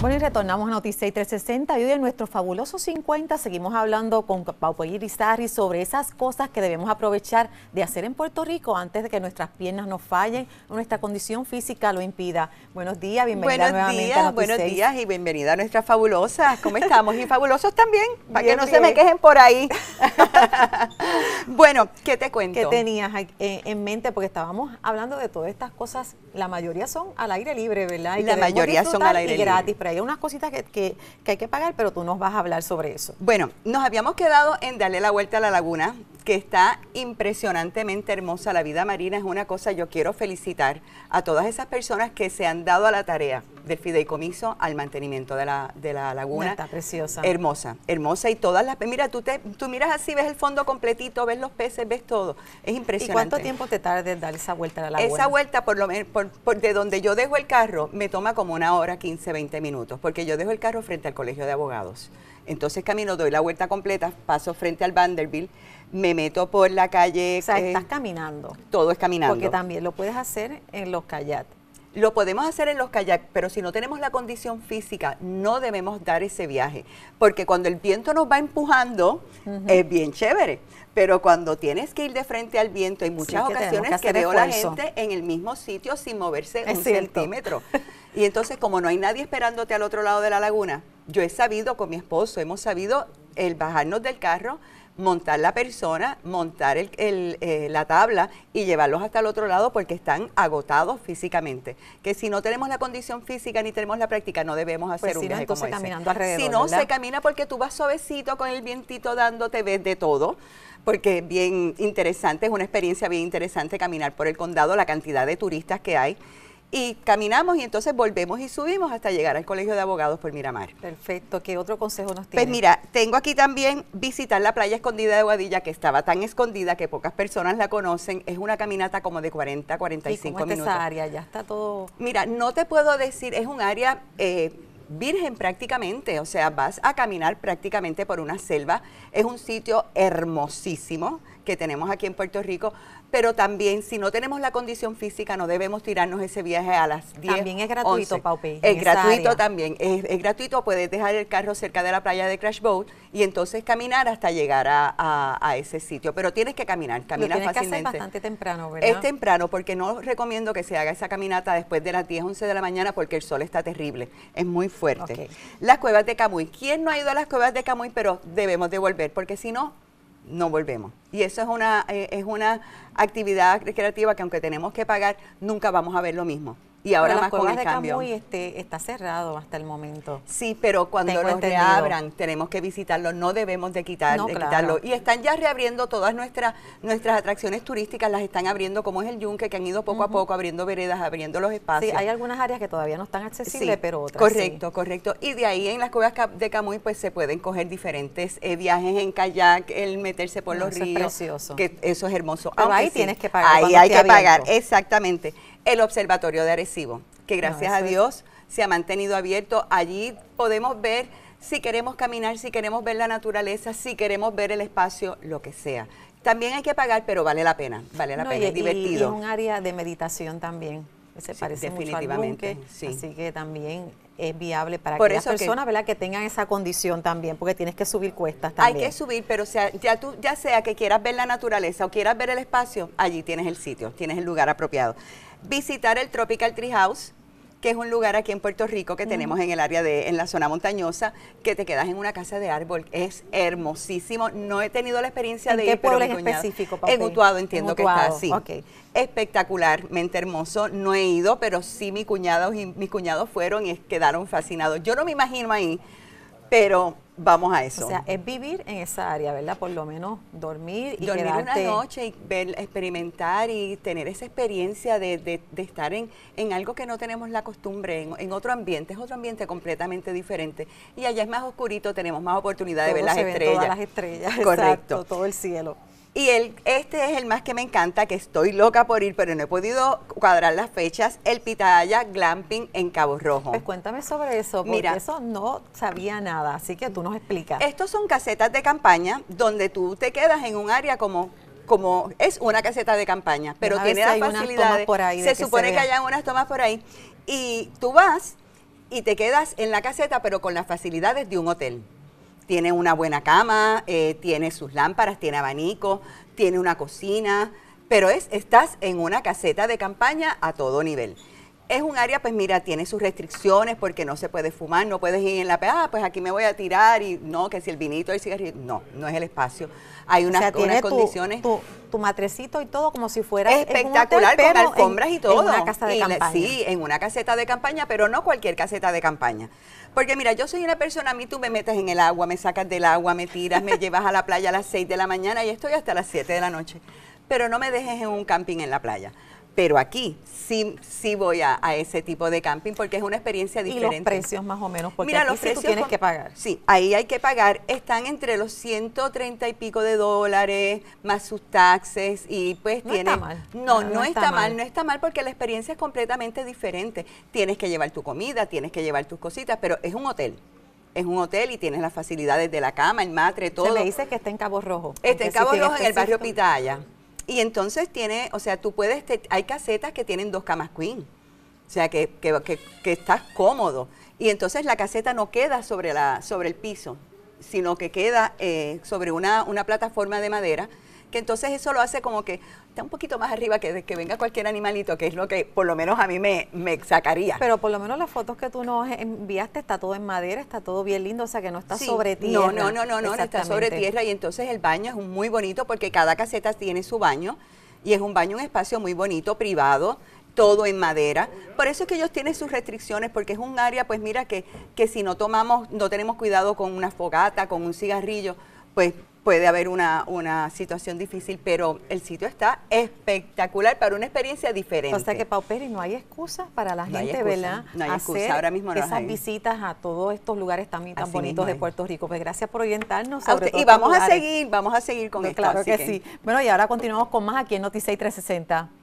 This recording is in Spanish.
Bueno, y retornamos a Noticias 360. Hoy en nuestro fabuloso 50 seguimos hablando con Paupo Irizarri sobre esas cosas que debemos aprovechar de hacer en Puerto Rico antes de que nuestras piernas nos fallen o nuestra condición física lo impida. Buenos días, bienvenida buenos nuevamente días, Buenos días y bienvenida a nuestras fabulosas. ¿Cómo estamos? Y fabulosos también, para que no se me quejen por ahí. bueno, ¿qué te cuento? ¿Qué tenías eh, en mente? Porque estábamos hablando de todas estas cosas, la mayoría son al aire libre, ¿verdad? Y la mayoría son al aire libre. gratis hay unas cositas que, que hay que pagar, pero tú nos vas a hablar sobre eso. Bueno, nos habíamos quedado en darle la vuelta a la laguna, que está impresionantemente hermosa. La vida marina es una cosa, yo quiero felicitar a todas esas personas que se han dado a la tarea del fideicomiso al mantenimiento de la, de la laguna. Está preciosa. Hermosa, hermosa y todas las... Mira, tú, te, tú miras así, ves el fondo completito, ves los peces, ves todo. Es impresionante. ¿Y cuánto tiempo te tarda en dar esa vuelta a la laguna? Esa vuelta, por lo menos, de donde yo dejo el carro, me toma como una hora, 15, 20 minutos, porque yo dejo el carro frente al colegio de abogados. Entonces camino, doy la vuelta completa, paso frente al Vanderbilt, me meto por la calle. O sea, estás eh, caminando. Todo es caminando. Porque también lo puedes hacer en los kayak. Lo podemos hacer en los kayak, pero si no tenemos la condición física, no debemos dar ese viaje. Porque cuando el viento nos va empujando, es bien chévere. Pero cuando tienes que ir de frente al viento, hay muchas ocasiones que, veo la gente en el mismo sitio sin moverse un centímetro. Y entonces, como no hay nadie esperándote al otro lado de la laguna, yo he sabido con mi esposo, hemos sabido el bajarnos del carro, montar la persona, montar eh, la tabla y llevarlos hasta el otro lado porque están agotados físicamente. Que si no tenemos la condición física ni tenemos la práctica, no debemos hacer pues un caminando Alrededor, si no, se camina porque tú vas suavecito con el vientito dándote, ves de todo, porque es bien interesante, es una experiencia bien interesante caminar por el condado, la cantidad de turistas que hay y caminamos y entonces volvemos y subimos hasta llegar al Colegio de Abogados por Miramar. Perfecto, ¿qué otro consejo nos pues tiene? Pues mira, tengo aquí también visitar la playa escondida de Guadilla, que estaba tan escondida que pocas personas la conocen, es una caminata como de 40, 45 ¿Y cómo minutos. esa área? Ya está todo... Mira, no te puedo decir, es un área... Eh, virgen prácticamente, o sea, vas a caminar prácticamente por una selva. Es un sitio hermosísimo que tenemos aquí en Puerto Rico, pero también si no tenemos la condición física no debemos tirarnos ese viaje a las 10. También es gratuito, Paupe. Es gratuito también, es, gratuito, puedes dejar el carro cerca de la playa de Crash Boat y entonces caminar hasta llegar a, ese sitio, pero tienes que caminar, caminar fácilmente. Que bastante temprano, ¿verdad? Es temprano porque no recomiendo que se haga esa caminata después de las 10, 11 de la mañana porque el sol está terrible, es muy fuerte. Las cuevas de Camuy, ¿quién no ha ido a las cuevas de Camuy pero debemos devolver porque si no no volvemos. Y eso es una, eh, es una actividad recreativa que aunque tenemos que pagar, nunca vamos a ver lo mismo. Y ahora más con de Camuy este, está cerrado hasta el momento. Sí, pero cuando lo reabran tenemos que visitarlo, no debemos de, quitar, quitarlo. Y están ya reabriendo todas nuestras nuestras atracciones turísticas, las están abriendo, como es el Yunque, que han ido poco a poco abriendo veredas, abriendo los espacios. Sí, hay algunas áreas que todavía no están accesibles, pero otras Correcto, sí. correcto. Y de ahí en las cuevas de Camuy pues se pueden coger diferentes eh, viajes en kayak, el meterse por los ríos. Que eso es hermoso. Pero ahí tienes que pagar. Ahí hay que pagar, exactamente el Observatorio de Arecibo, que ah, gracias a Dios se ha mantenido abierto. Allí podemos ver si queremos caminar, si queremos ver la naturaleza, si queremos ver el espacio, lo que sea. También hay que pagar, pero vale la pena, vale la pena, es divertido. es un área de meditación también, se parece definitivamente, mucho sí. así que también es viable para que las personas que, tengan esa condición también, porque tienes que subir cuestas también. Hay que subir, pero sea, ya, tú, ya sea que quieras ver la naturaleza o quieras ver el espacio, allí tienes el sitio, tienes el lugar apropiado visitar el Tropical Tree House que es un lugar aquí en Puerto Rico que tenemos en el área de, en la zona montañosa, que te quedas en una casa de árbol. Es hermosísimo. No he tenido la experiencia de ir, pero mi cuñado, específico, En Utuado entiendo que está así. Espectacularmente hermoso. No he ido, pero sí mi cuñado y mis cuñados fueron y quedaron fascinados. Yo no me imagino ahí, pero Vamos a eso. O sea, es vivir en esa área, ¿verdad? Por lo menos dormir y dormir una noche y experimentar y tener esa experiencia de, de, estar en, algo que no tenemos la costumbre, en, otro ambiente, es otro ambiente completamente diferente. Y allá es más oscurito, tenemos más oportunidad de ver las estrellas. todas las estrellas, correcto. todo el cielo. Y el, este es el más que me encanta, que estoy loca por ir, pero no he podido cuadrar las fechas, el Pitaya Glamping en Cabo Rojo. Pues cuéntame sobre eso, porque eso no sabía nada, así que tú nos explicas. Estos son casetas de campaña donde tú te quedas en un área como como es una caseta de campaña, pero tiene las facilidades. se supone que hayan unas tomas por ahí. Y tú vas y te quedas en la caseta, pero con las facilidades de un hotel tiene una buena cama, eh, tiene sus lámparas, tiene abanico, tiene una cocina, pero es, estás en una caseta de campaña a todo nivel. Es un área, pues mira, tiene sus restricciones porque no se puede fumar, no puedes ir en la ah, pues aquí me voy a tirar y no, que si el vinito, el cigarrillo, no, no es el espacio. Hay unas, condiciones tu matrecito y todo como si fuera espectacular con alfombras y todo. En una casa de campaña. sí, en una caseta de campaña, pero no cualquier caseta de campaña. Porque mira, yo soy una persona, a mí tú me metes en el agua, me sacas del agua, me tiras, me llevas a la playa a las 6 de la mañana y estoy hasta las 7 de la noche. Pero no me dejes en un camping en la playa pero aquí sí, sí voy a, ese tipo de camping porque es una experiencia diferente. Y los precios más o menos, porque Mira, aquí los precios tú tienes que pagar. Sí, ahí hay que pagar. Están entre los 130 y pico de dólares, más sus taxes y pues no Está mal. No, no, está, mal. no está mal porque la experiencia es completamente diferente. Tienes que llevar tu comida, tienes que llevar tus cositas, pero es un hotel es un hotel y tienes las facilidades de la cama, el matre, todo. Se me dice que está en Cabo Rojo. Está en Cabo Rojo, en el barrio Pitaya. Y entonces tiene, o sea, tú puedes, hay casetas que tienen dos camas queen, o sea, que, que, que, estás cómodo. Y entonces la caseta no queda sobre, la, sobre el piso, sino que queda eh, sobre una, una plataforma de madera que entonces eso lo hace como que está un poquito más arriba que, que venga cualquier animalito, que es lo que por lo menos a mí me, me sacaría. Pero por lo menos las fotos que tú nos enviaste está todo en madera, está todo bien lindo, o sea que no está sobre tierra. No, no, no, no, no, está sobre tierra y entonces el baño es muy bonito porque cada caseta tiene su baño y es un baño, un espacio muy bonito, privado todo en madera. Por eso es que ellos tienen sus restricciones, porque es un área, pues mira, que, que si no tomamos, no tenemos cuidado con una fogata, con un cigarrillo, pues puede haber una, situación difícil, pero el sitio está espectacular para una experiencia diferente. O sea que, Pauperi, no hay excusas para la gente, ¿verdad? No hay excusa, ahora mismo no esas visitas a todos estos lugares tan bonitos de Puerto Rico. Pues gracias por orientarnos. y vamos a seguir, vamos a seguir con el pues esto. Claro que, sí. Bueno, y ahora continuamos con más aquí en Noticias 360.